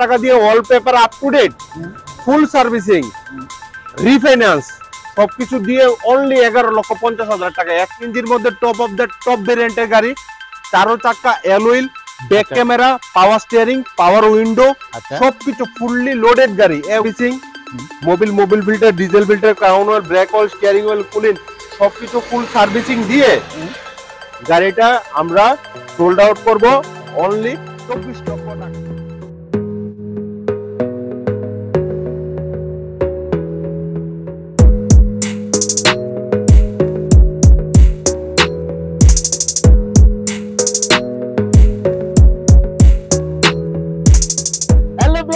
টাকা দিয়ে all paper up to date full servicing refinance সবকিছু দিয়ে অনলি এগারো লক্ষ পঞ্চাশ হাজার টাকা এক ইঞ্জির মধ্যে টপ অফ দ্য টপ ভেরিয়েন্টের গাড়ি চারো চাকা alloy back camera power steering power window সবকিছু ফুললি লোডেড গাড়ি everything Mobil Mobil filter diesel filter crown oil brake oil steering oil coolant সবকিছু ফুল সার্ভিসিং দিয়ে গাড়িটা আমরা সোল্ড আউট করবো অনলি চব্বিশ লক্ষ টাকা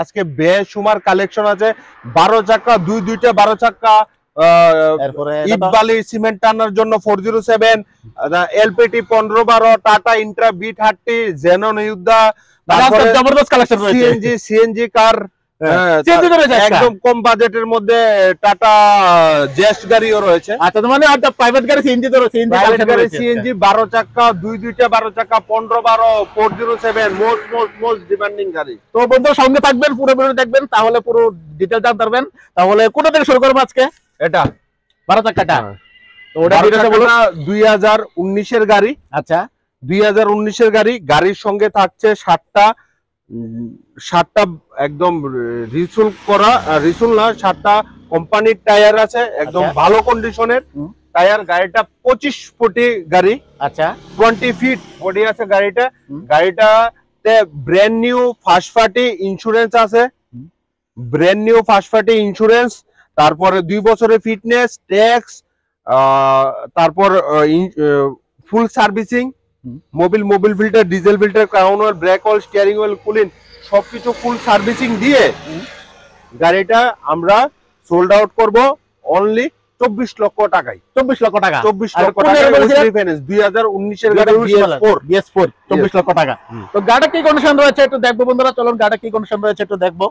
আজকে বেসুমার কালেকশন আছে বারো চাকা দুই দুইটা বারো চাকা ইটবালি সিমেন্ট জন্য ফোর সেভেন এলপিটি বারো Tata Intra B thirty Xenon Yodha CNG CNG car হ্যাঁ। হ্যাঁ, একদম কম মধ্যে টাটা জেস্ট রয়েছে আচ্ছা মানে দুই দুইটা চাকা গাড়ি সঙ্গে থাকবেন পুরো বেরো দেখবেন তাহলে পুরো ডিটেল জানতে পারবেন তাহলে কোথা থেকে শুরু করবো আজকে এটা বারো চাকাটা হ্যাঁ। দুই ওটা উনিশের গাড়ি আচ্ছা হাজার এর গাড়ি গাড়ির সঙ্গে থাকছে সাতটা সাতটা একদম রিসুল করা রিসুল না সাতটা কোম্পানির টায়ার আছে একদম আচ্ছা। ভালো কন্ডিশনের টায়ার গাড়িটা পঁচিশ ফুটি গাড়ি আচ্ছা টোয়েন্টি ফিট বডি আছে গাড়িটা গাড়িটা তে brand new first party insurance আছে brand new first party insurance তারপরে দুই বছরের ফিটনেস ট্যাক্স তারপর full servicing Mobil Mobil filter diesel filter crown oil black oil steering oil coolant সবকিছু ফুল সার্ভিসিং দিয়ে গাড়িটা আমরা সোল্ড আউট করব অনলি চব্বিশ লক্ষ টাকায় চব্বিশ লক্ষ টাকা চব্বিশ লক্ষ চব্বিশ লক্ষ টাকা তো গাড়ি কি কন্ডিশন রয়েছে একটু দেখবো বন্ধুরা চলুন গাড়ি কি কন্ডিশন রয়েছে একটু দেখবো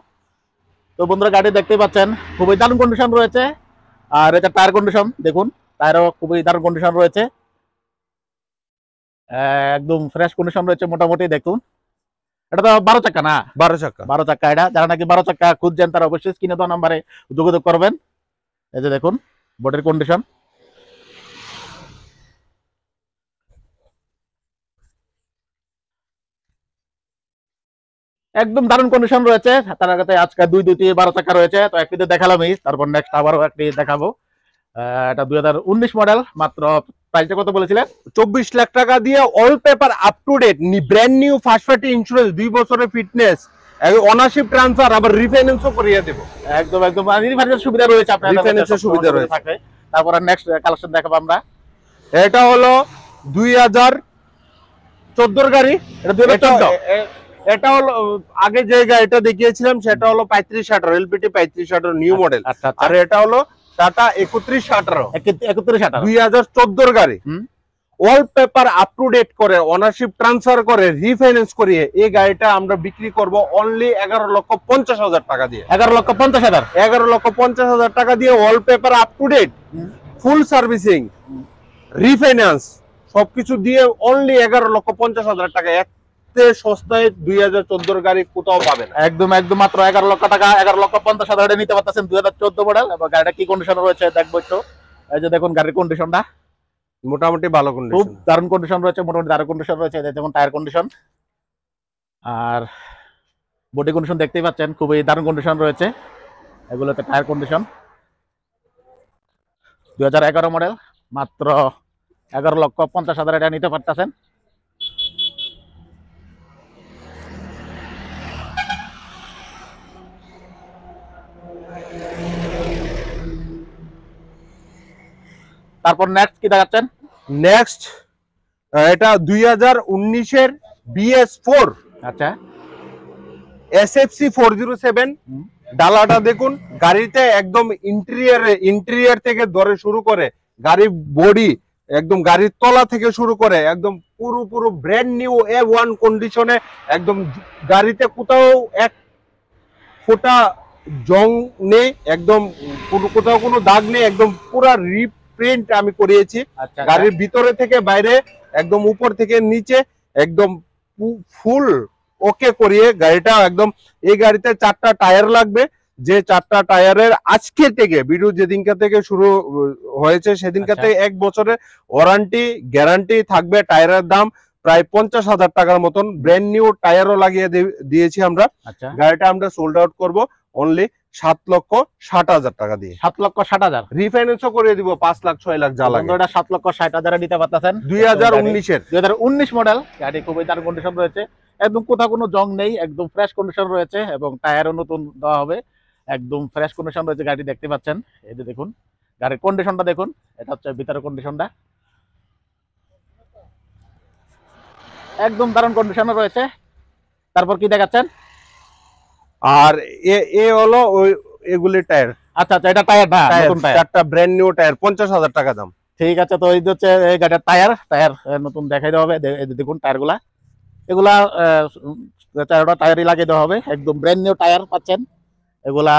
তো বন্ধুরা গাড়ি দেখতেই পাচ্ছেন খুবই দারুণ কন্ডিশন রয়েছে আর এটা টায়ার কন্ডিশন দেখুন টায়ারও খুবই দারুণ কন্ডিশন রয়েছে একদম ফ্রেশ কন্ডিশন রয়েছে মোটামুটি দেখুন এটা তো বারো চাকা না বারো চাকা বারো চাকা এটা যারা নাকি বারো চাকা খুঁজছেন তারা অবশ্যই কিনে দেওয়া নাম্বারে যোগাযোগ করবেন এই যে দেখুন বোটের কন্ডিশন একদম দারুণ কন্ডিশন রয়েছে তার আগে আজকে দুই দুটি বারো চাকা রয়েছে তো একটিতে দেখালামই তারপর নেক্সট আবারও একটি দেখাবো এটা দুই মডেল মাত্র প্রাইসটা কত বলেছিলেন চব্বিশ লাখ টাকা দিয়ে all paper up to date brand new first party insurance দুই বছরের ফিটনেস অনারশিপ ট্রান্সফার আবার রিফাইন্যান্সও করিয়ে দেবো তারপরে নেক্সট কালেকশন দেখাবো আমরা এটা হলো দুই হাজার চোদ্দোর গাড়ি এটা দুই আগে যে গাড়িটা দেখিয়েছিলাম সেটা হলো পঁয়ত্রিশ আঠারো এলপিটি পঁয়ত্রিশ আঠারো নিউ মডেল আচ্ছা, আচ্ছা, আচ্ছা। আর এটা হলো টাটা একত্রিশ একত্রিশ দুই হাজার গাড়ি আপ টু ডেট করে ট্রান্সফার করে এই গাড়িটা আমরা বিক্রি অনলি এগারো লক্ষ পঞ্চাশ হাজার টাকা দিয়ে এগারো লক্ষ পঞ্চাশ হাজার এগারো লক্ষ পঞ্চাশ হাজার টাকা দিয়ে up to date full servicing refinance সবকিছু দিয়ে অনলি এগারো লক্ষ পঞ্চাশ হাজার টাকা এক সবচেয়ে সস্তায় দুই হাজার চোদ্দোর গাড়ি কোথাও পাবেন একদম একদম মাত্র এগারো লক্ষ টাকা এগারো লক্ষ পঞ্চাশ হাজার নিতে পারতেছেন দুই হাজার চোদ্দ মডেল এবং গাড়িটা কি কন্ডিশন রয়েছে দেখবো একটু এই যে দেখুন গাড়ির কন্ডিশনটা মোটামুটি ভালো খুব দারুণ কন্ডিশন রয়েছে মোটামুটি দারুণ কন্ডিশন রয়েছে যেমন টায়ার কন্ডিশন আর বডি কন্ডিশন দেখতেই পাচ্ছেন খুবই দারুণ কন্ডিশন রয়েছে এগুলোতে টায়ার কন্ডিশন দু মডেল মাত্র এগারো লক্ষ পঞ্চাশ হাজার এটা নিতে পারতেছেন তারপর নেক্সট কি দেখাচ্ছেন নেক্সট এটা দুই হাজার উনিশের বিএস ফোর আচ্ছা S F C four zero seven ডালাটা দেখুন গাড়িতে একদম ইন্টেরিয়ার ইন্টেরিয়ার থেকে ধরে শুরু করে গাড়ির বডি একদম গাড়ির তলা থেকে শুরু করে একদম পুরো পুরো ব্র্যান্ড নিউ এ ওয়ান কন্ডিশনে একদম গাড়িতে কোথাও এক ফোটা জং নেই একদম কোথাও কোনো দাগ নেই একদম পুরা রিপ প্রিন্ট আমি করিয়েছি আচ্ছা, আচ্ছা। গাড়ির ভিতরে থেকে বাইরে একদম উপর থেকে নিচে একদম ফুল ওকে করিয়ে গাড়িটা একদম এই গাড়িতে চারটা টায়ার লাগবে যে চারটা টায়ারের আজকে থেকে বিডু যেদিনকার থেকে শুরু হয়েছে সেদিনকার আচ্ছা। থেকে এক বছরের ওয়ারান্টি গ্যারান্টি থাকবে টায়ারের দাম প্রায় পঞ্চাশ হাজার টাকার মতন ব্র্যান্ড নিউ টায়ারও লাগিয়ে দিয়েছি আমরা গাড়িটা আমরা সোল্ড আউট করবো অনলি সাত লক্ষ ষাট হাজার টাকা দিয়ে সাত লক্ষ ষাট হাজার রিফাইন্যান্সও করে দিব পাঁচ লাখ ছয় লাখ যা সাত লক্ষ ষাট হাজার নিতে পারতেছেন দুই হাজার উনিশের দুই হাজার উনিশ মডেল গাড়ি খুবই তার কন্ডিশন রয়েছে একদম কোথাও কোনো জং নেই একদম ফ্রেশ কন্ডিশন রয়েছে এবং টায়ারও নতুন দেওয়া হবে একদম ফ্রেশ কন্ডিশন রয়েছে গাড়ি দেখতে পাচ্ছেন এই যে দেখুন গাড়ির কন্ডিশনটা দেখুন এটা হচ্ছে ভিতরের কন্ডিশনটা একদম দারুণ কন্ডিশনে রয়েছে তারপর কি দেখাচ্ছেন আর এ এ হলো এগুলি টায়ার আচ্ছা আচ্ছা এটা টায়ার না নতুন টায়ার একটা ব্র্যান্ড নিউ টায়ার 50000 টাকা দাম ঠিক আছে তো এই হচ্ছে এই গাড়ির টায়ার টায়ার নতুন দেখাই দেওয়া হবে দেখুন টায়ারগুলা এগুলা চারটা টায়ারই লাগিয়ে দেওয়া হবে একদম ব্র্যান্ড নিউ টায়ার পাচ্ছেন এগুলা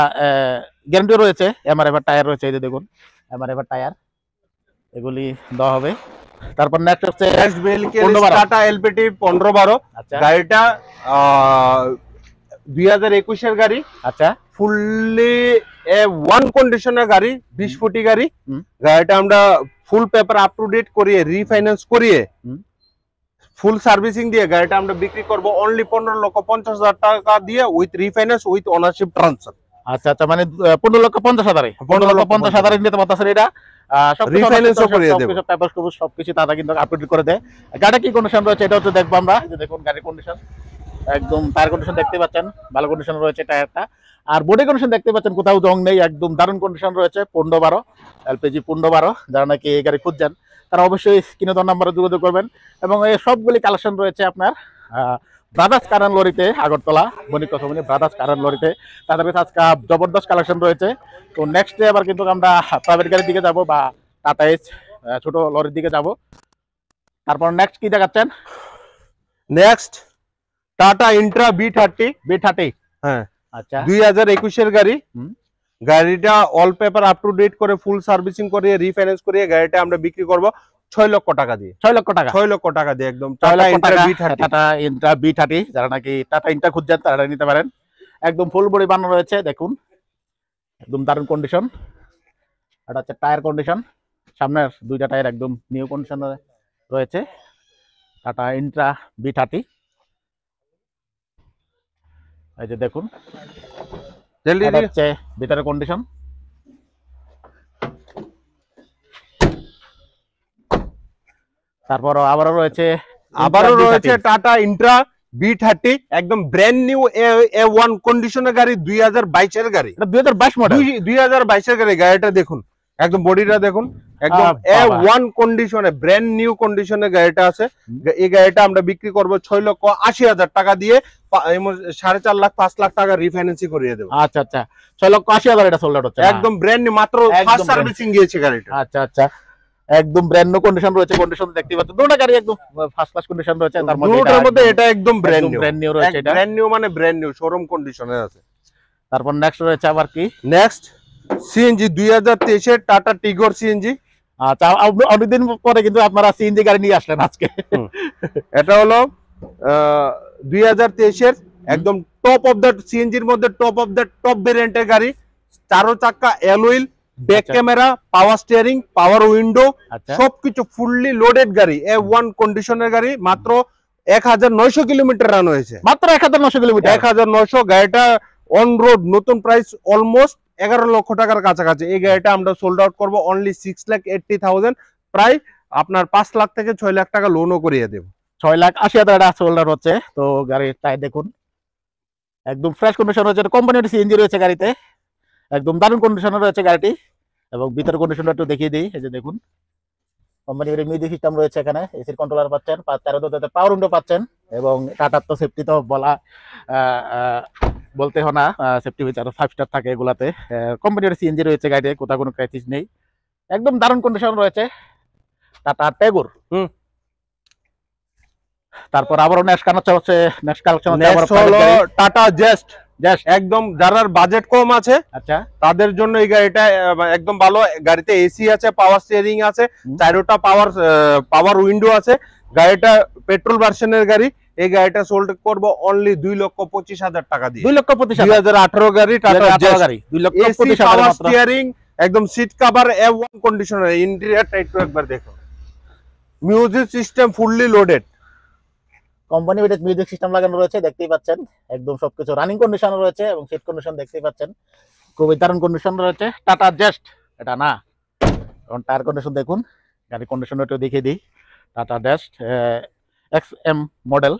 গ্যারান্টি রয়েছে আমার এবার টায়ার রয়েছে এই যে দেখুন আমার এবার টায়ার এগুলি দেওয়া হবে তারপর নেক্সট হচ্ছে টাটা এলপিটি পনেরো বারো আচ্ছা। গাড়িটা দুই হাজার গাড়ি আচ্ছা ওয়ান গাড়ি বিশ ফুটি গাড়ি গাড়িটা আমরা full paper up to date করিয়ে রিফাইন্যান্স করিয়ে ফুল সার্ভিসিং দিয়ে গাড়িটা আমরা বিক্রি অনলি পনেরো লক্ষ পঞ্চাশ হাজার টাকা দিয়ে উইথ রিফাইন্যান্স উইথ আচ্ছা আচ্ছা মানে পনেরো লক্ষ পঞ্চাশ পনেরো সবকিছু কিন্তু আপডেট করে দেয় কি হচ্ছে দেখবো আমরা দেখুন কন্ডিশন একদম টায়ার কন্ডিশন দেখতে পাচ্ছেন ভালো কন্ডিশন রয়েছে টায়ারটা আর বডি কন্ডিশন দেখতে পাচ্ছেন কোথাও জং নেই একদম দারুণ কন্ডিশন রয়েছে পনেরো বারো এলপিজি পনেরো বারো যারা নাকি এই গাড়ি খুঁজছেন তারা অবশ্যই স্ক্রিনে দর নাম্বারে যোগাযোগ করবেন এবং এই সবগুলি কালেকশন রয়েছে আপনার ব্রাদার্স কারান লরিতে আগরতলা কথা কথমনি ব্রাদার্স কারান লরিতে তাদের কাছে আজকে জবরদস্ত কালেকশন রয়েছে তো নেক্সট ডে আবার কিন্তু আমরা প্রাইভেট গাড়ির দিকে যাব বা টাটা এস ছোটো লরির দিকে যাব তারপর নেক্সট কি দেখাচ্ছেন next Tata Intra B thirty B thirty হ্যাঁ আচ্ছা দুই হাজার একুশের গাড়ি গাড়িটা all paper up to date করে ফুল সার্ভিসিং করে রিফাইন্যান্স করে গাড়িটা আমরা বিক্রি করব ছয় লক্ষ টাকা দিয়ে ছয় লক্ষ টাকা ছয় লক্ষ টাকা দিয়ে একদম টাটা ইন্ট্রা বি থার্টি যারা নাকি টাটা তারা নিতে পারেন একদম ফুল বডি বানানো রয়েছে দেখুন একদম দারুণ কন্ডিশন এটা হচ্ছে টায়ার কন্ডিশন সামনের দুইটা টায়ার একদম নিউ কন্ডিশন রয়েছে টাটা ইন্ট্রা বি থার্টি এই যে দেখুন ভিতরে কন্ডিশন তারপর আবারও রয়েছে আবারও রয়েছে টাটা ইন্ট্রা বি থার্টি একদম ব্র্যান্ড নিউ এ ওয়ান কন্ডিশনের গাড়ি দুই হাজার বাইশের গাড়ি দুই হাজার বাইশ মডেল দুই হাজার বাইশের গাড়ি গাড়িটা দেখুন একদম বডিটা দেখুন একদম এ ওয়ান কন্ডিশনে ব্র্যান্ড নিউ কন্ডিশনে গাড়িটা আছে এই গাড়িটা আমরা বিক্রি করব ছয় লক্ষ আশি হাজার টাকা দিয়ে সাড়ে চার লাখ পাঁচ লাখ টাকা রিফাইন্যান্সিং করিয়ে দেবো আচ্ছা আচ্ছা ছয় লক্ষ আশি হাজার এটা সোল্ড আউট একদম ব্র্যান্ড মাত্র ফার্স্ট সার্ভিসিং গিয়েছে গাড়িটা আচ্ছা আচ্ছা একদম ব্র্যান্ড নিউ কন্ডিশন রয়েছে কন্ডিশন দেখতে পাচ্ছেন দুটো গাড়ি একদম ফার্স্ট ক্লাস কন্ডিশন রয়েছে তার মধ্যে দুটোর মধ্যে এটা একদম ব্র্যান্ড নিউ ব্র্যান্ড নিউ রয়েছে এটা ব্র্যান্ড নিউ মানে ব্র্যান্ড নিউ শোরুম কন্ডিশনে আছে তারপর নেক্সট রয়েছে আবার কি নেক্সট সিএনজি দুই হাজার তেইশের টাটা টিগর সিএনজি অনেকদিন পরে কিন্তু আপনারা সিএনজি গাড়ি নিয়ে আসলেন আজকে এটা হলো দুই হাজার একদম টপ অফ দ্য সিএনজির মধ্যে টপ অফ দ্য টপ ভেরিয়েন্টের গাড়ি চারো চাকা alloy back camera power steering power window সবকিছু ফুললি লোডেড গাড়ি এ ওয়ান কন্ডিশনের গাড়ি মাত্র এক হাজার নয়শো কিলোমিটার রান হয়েছে মাত্র এক হাজার নয়শো কিলোমিটার এক হাজার নয়শো গাড়িটা অন রোড নতুন প্রাইস অলমোস্ট এগারো লক্ষ টাকার কাছাকাছি এই গাড়িটা আমরা সোল্ড আউট করবো only six lakh eighty thousand প্রায় আপনার পাঁচ লাখ থেকে ছয় লাখ টাকা লোনও করিয়ে দেব ছয় লাখ আশি হাজার টাকা সোল্ড আউট হচ্ছে তো গাড়ির টাই দেখুন একদম ফ্রেশ কন্ডিশন রয়েছে কোম্পানির সিএনজি রয়েছে গাড়িতে একদম দারুণ কন্ডিশনে রয়েছে গাড়িটি এবং ভিতরের কন্ডিশনটা একটু দেখিয়ে দিই এই যে দেখুন কোম্পানির মিউজিক সিস্টেম রয়েছে এখানে এসির কন্ট্রোলার পাচ্ছেন তেরো দোতে পাওয়ার উইন্ডো পাচ্ছেন এবং টাটার তো সেফটি তো বলা বলতে হো না সেফটি হুইচ আরও ফাইভ স্টার থাকে এগুলাতে কোম্পানির সিএনজি রয়েছে গাড়িতে কোথাও কোনো ক্রাইসিস নেই একদম দারুণ কন্ডিশন রয়েছে টাটা টেগুর হুম তারপর আবারও ন্যাশ কানেকশন হচ্ছে ন্যাশ কালেকশন হলো টাটা জেস্ট জাস্ট একদম যারার বাজেট কম আছে আচ্ছা তাদের জন্য এই গাড়িটা একদম ভালো গাড়িতে এসি আছে পাওয়ার স্টিয়ারিং আছে চারোটা পাওয়ার পাওয়ার উইন্ডো আছে গাড়িটা পেট্রোল ভার্সনের গাড়ি এই গাড়িটা সোল্ড করবো অনলি দুই লক্ষ পঁচিশ হাজার টাকা দিয়ে দুই লক্ষ পঁচিশ দুই হাজার আঠারো গাড়ি দুই লক্ষ হাজার স্টিয়ারিং একদম সিট কাভার এফ ওয়ান কন্ডিশনার ইন্টেরিয়ারটা একটু একবার দেখো music system fully loaded company ওয়েটেড মিউজিক সিস্টেম লাগানো রয়েছে দেখতেই পাচ্ছেন একদম সবকিছু রানিং কন্ডিশন রয়েছে এবং সিট কন্ডিশন দেখতেই পাচ্ছেন খুবই দারুণ কন্ডিশন রয়েছে টাটা জাস্ট এটা না এবং টায়ার কন্ডিশন দেখুন গাড়ির কন্ডিশন একটু দেখিয়ে দিই Tata dash X M model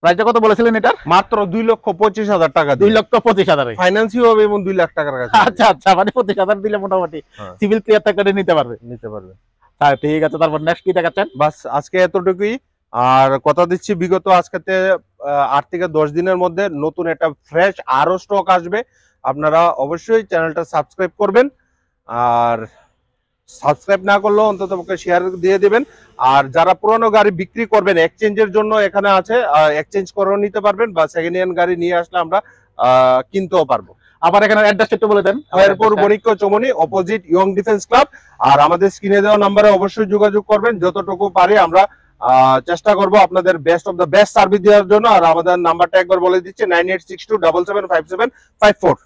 প্রাইসটা কত বলেছিলেন এটার মাত্র দুই লক্ষ পঁচিশ হাজার টাকা দুই লক্ষ পঁচিশ হাজার ফাইন্যান্সই হবে এবং দুই লাখ টাকার কাছে আচ্ছা আচ্ছা মানে পঁচিশ হাজার দিলে মোটামুটি সিভিল ক্লিয়ার থাকলে নিতে পারবে নিতে পারবে হ্যাঁ ঠিক আছে তারপর নেক্সট কি দেখাচ্ছেন বাস আজকে এতটুকুই আর কথা দিচ্ছি বিগত আজকেতে আট থেকে দশ দিনের মধ্যে নতুন একটা ফ্রেশ আরো স্টক আসবে আপনারা অবশ্যই চ্যানেলটা সাবস্ক্রাইব করবেন আর সাবস্ক্রাইব না করলেও অন্তত শেয়ার দিয়ে দেবেন আর যারা পুরনো গাড়ি বিক্রি করবেন এক্সচেঞ্জের জন্য এখানে আছে এক্সচেঞ্জ করেও নিতে পারবেন বা সেকেন্ড হ্যান্ড গাড়ি নিয়ে আসলে আমরা কিনতেও পারবো আবার এখানে অ্যাড্রেস একটু বলে দেন এরপর বণিক্য চমনি অপোজিট ইয়ং ডিফেন্স ক্লাব আর আমাদের স্ক্রিনে দেওয়া নাম্বারে অবশ্যই যোগাযোগ করবেন যতটুকু পারি আমরা চেষ্টা করব আপনাদের best of the best service দেওয়ার জন্য আর আমাদের নাম্বারটা একবার বলে দিচ্ছি nine eight six two double seven five seven five four